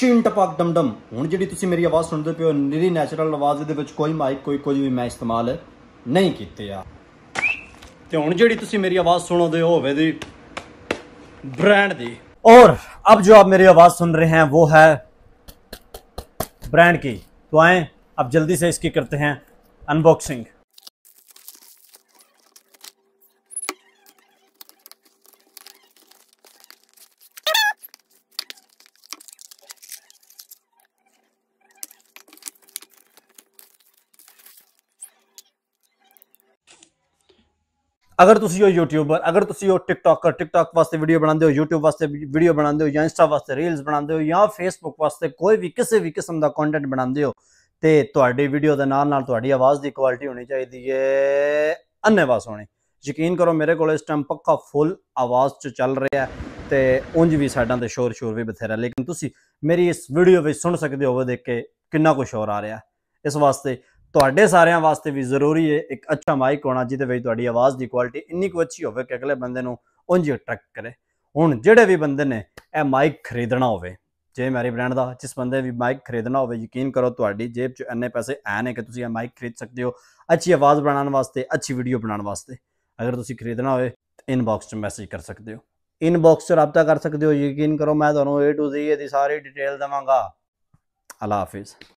ਚੀਨ ਟਪਕ ਡਮਡਮ ਹੁਣ ਜਿਹੜੀ ਤੁਸੀਂ ਮੇਰੀ ਆਵਾਜ਼ ਸੁਣਦੇ ਪਿਓ ਨਿਰੀ ਨੈਚੁਰਲ ਆਵਾਜ਼ ਦੇ ਵਿੱਚ ਕੋਈ ਮਾਈਕ ਕੋਈ ਕੁਝ ਵੀ ਮੈਂ ਇਸਤੇਮਾਲ ਨਹੀਂ ਕੀਤੇ ਆ ਤੇ ਹੁਣ ਜਿਹੜੀ ਤੁਸੀਂ ਮੇਰੀ ਆਵਾਜ਼ ਸੁਣਦੇ ਹੋਵੇ ਦੀ ब्रांड दी और अब जो आप मेरी आवाज़ सुन रहे हैं वो है ब्रांड की तो आए अब जल्दी से इसकी करते हैं अनबॉक्सिंग ਅਗਰ ਤੁਸੀਂ ਹੋ ਯੂਟਿਊਬਰ ਅਗਰ ਤੁਸੀਂ ਹੋ ਟਿਕਟੌਕਰ ਟਿਕਟੌਕ ਵਾਸਤੇ ਵੀਡੀਓ ਬਣਾਉਂਦੇ ਹੋ YouTube ਵਾਸਤੇ ਵੀਡੀਓ ਬਣਾਉਂਦੇ ਹੋ ਜਾਂ ਇੰਸਟਾ ਵਾਸਤੇ ਰੀਲਸ ਬਣਾਉਂਦੇ ਹੋ ਜਾਂ ਫੇਸਬੁੱਕ ਵਾਸਤੇ ਕੋਈ ਵੀ ਕਿਸੇ ਵੀ ਕਿਸਮ ਦਾ ਕੰਟੈਂਟ ਬਣਾਉਂਦੇ ਹੋ ਤੇ ਤੁਹਾਡੀ ਵੀਡੀਓ ਦੇ ਨਾਲ ਨਾਲ ਤੁਹਾਡੀ ਆਵਾਜ਼ ਦੀ ਕੁਆਲਿਟੀ ਹੋਣੀ ਚਾਹੀਦੀ ਹੈ ਅੰਨੇਵਾਸ ਹੋਣੀ ਯਕੀਨ ਕਰੋ ਮੇਰੇ ਕੋਲ ਇਸ ਟਾਈਮ ਪੱਕਾ ਫੁੱਲ ਆਵਾਜ਼ 'ਚ ਚੱਲ ਰਿਹਾ ਹੈ ਤੇ ਉਂਝ ਵੀ ਸਾਡਾਂ ਤੇ ਸ਼ੋਰ ਸ਼ੋਰ ਵੀ ਬਥੇਰਾ ਲੇਕਿਨ ਤੁਸੀਂ ਮੇਰੀ ਇਸ ਵੀਡੀਓ ਵਿੱਚ ਸੁਣ ਸਕਦੇ ਹੋ ਦੇਖ ਕੇ ਕਿੰਨਾ ਕੁ ਸ਼ੋਰ ਆ ਰਿਹਾ ਇਸ ਵਾਸਤੇ ਤੁਹਾਡੇ ਸਾਰਿਆਂ ਵਾਸਤੇ ਵੀ ਜ਼ਰੂਰੀ ਹੈ ਇੱਕ ਅੱਛਾ ਮਾਈਕ ਹੋਣਾ ਜਿਹਦੇ ਵਿੱਚ ਤੁਹਾਡੀ ਆਵਾਜ਼ ਦੀ ਕੁਆਲਿਟੀ ਇੰਨੀ ਕੁ ਅੱਛੀ ਹੋਵੇ ਕਿ ਅਗਲੇ ਬੰਦੇ ਨੂੰ ਉਂਝ ਅਟਰੈਕਟ ਕਰੇ ਹੁਣ ਜਿਹੜੇ ਵੀ ਬੰਦੇ ਨੇ ਇਹ ਮਾਈਕ ਖਰੀਦਣਾ ਹੋਵੇ ਜੇ ਮੇਰੇ ਬ੍ਰਾਂਡ ਦਾ ਜਿਸ ਬੰਦੇ ਵੀ ਮਾਈਕ ਖਰੀਦਣਾ ਹੋਵੇ ਯਕੀਨ ਕਰੋ ਤੁਹਾਡੀ ਜੇਬ 'ਚ ਐਨੇ ਪੈਸੇ ਐ ਨੇ ਕਿ ਤੁਸੀਂ ਇਹ ਮਾਈਕ ਖਰੀਦ ਸਕਦੇ ਹੋ ਅੱਛੀ ਆਵਾਜ਼ ਬਣਾਉਣ ਵਾਸਤੇ ਅੱਛੀ ਵੀਡੀਓ ਬਣਾਉਣ ਵਾਸਤੇ ਅਗਰ ਤੁਸੀਂ ਖਰੀਦਣਾ ਹੋਵੇ ਇਨਬਾਕਸ 'ਚ ਮੈਸੇਜ ਕਰ ਸਕਦੇ ਹੋ ਇਨਬਾਕਸ 'ਚ رابطہ ਕਰ ਸਕਦੇ ਹੋ ਯਕੀਨ ਕਰੋ ਮੈਂ ਤੁਹਾਨੂੰ A to Z ਦੀ ਸਾਰੀ ਡਿਟੇਲ ਦਵਾਂਗਾ ਅੱਲਾ ਹਾਫਿਜ਼